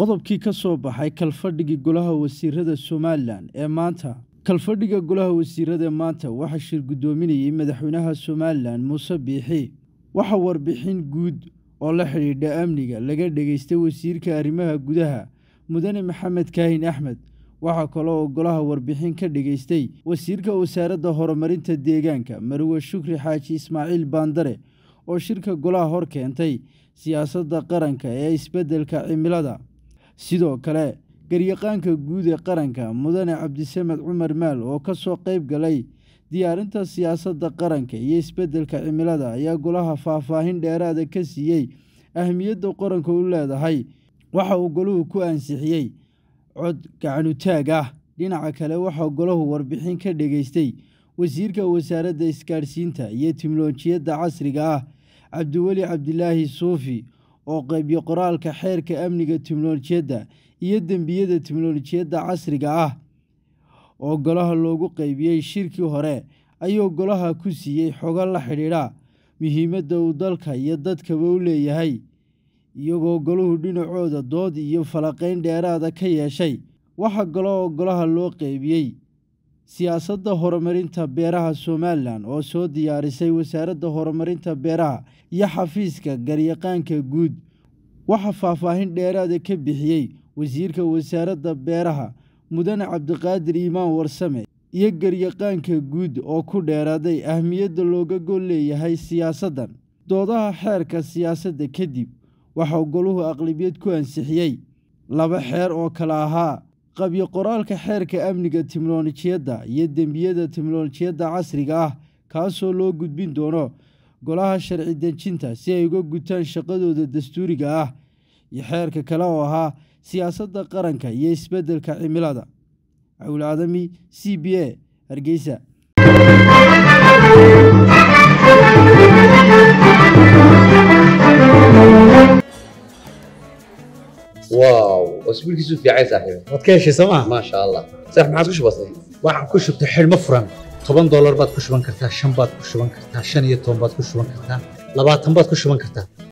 qodobkii ka soo baxay kalfadhigii golaha wasiirada somalilan ee maanta kalfadhiga golaha wasiirada ee maanta waxaa shir guddoominayey madaxweynaha somalilan muuse biixi waxaa warbixin guud oo la xidhiidha amniga laga dhegaystay wasiirka arrimaha gudaha mudane maxamed kaahin axmed waxaa kale oo golaha warbixin ka dhegaystay wasiirka wasaaradda horumarinta deegaanka marwe shukri xaaji ismaaciil baandare oo shirka golaha hor keentay siyaasadda qaranka ee isbeddelka cimilada sidoo kale garyaqaanka guud ee qaranka mudane cabdisamed cumar maal oo ka soo qayb galay diyaarinta siyaasadda qaranka iyo isbeddelka cimilada ayaa golaha faahfaahin dheeraada ka siiyey ahmiyadda qaranka u leedahay waxa uu goluhu ku ansixiyey cod gacnutaag ah dhinaca kale waxaa golahu warbixin ka dhageystay wasiirka wasaaradda isgaadhsiinta iyo teknolojiyadda casriga ah cabdiweli cabdilaahi suufi oo qaybiyo qoraalka xeerka amniga tiknolojiyadda iyo dembiyada tiknolojiyadda casriga ah oo golaha loogu qaybiyey shirkii hore ayuu golaha ku siiyey xogo la xidhiidha muhiimadda uu dalka iyo dadkaba u leeyahay iyagoo goluhu dhinacooda dood iyo falaqayn dheeraada ka yeeshay waxa golo oo golaha loo qeybiyey siyaasadda horumarinta beeraha somalilan oo soo diyaarisay wasaaradda horumarinta beeraha iyo xafiiska garyaqaanka guud waxaa faahfaahin dheeraada ah ka bixiyey wasiirka wasaaradda beeraha mudane cabdiqaadir iimaan warsame iyo garyaqaanka guud oo ku dheeraaday ahmiyadda looga gol leeyahay siyaasaddan doodaha xeerka siyaasadda kadib waxaa goluhu aqlabiyad ku ansixiyey laba xeer oo kale ahaa qabyo qoraalka xeerka amniga tiknolojiyadda iyo dembiyada tiknolojiyadda casriga ah kaasoo loo gudbin doono golaha sharci dejinta si ay uga gutaan shaqadooda dastuuriga ah iyo xeerka kale oo ahaa siyaasadda qaranka iyo isbeddelka cimilada cawil aadami c b a hargeysa واو wasbiirkiisu fiicay saaxiib waad ka heshay soo ma maasha allah saaxiib maxaad ku shubatay waxaan ku shubtay xilmo furan toban doolar baad ku shuban kartaa shan baad ku shuban kartaa shan iyo toban baad ku shuban kartaa labaatan baad ku shuban kartaa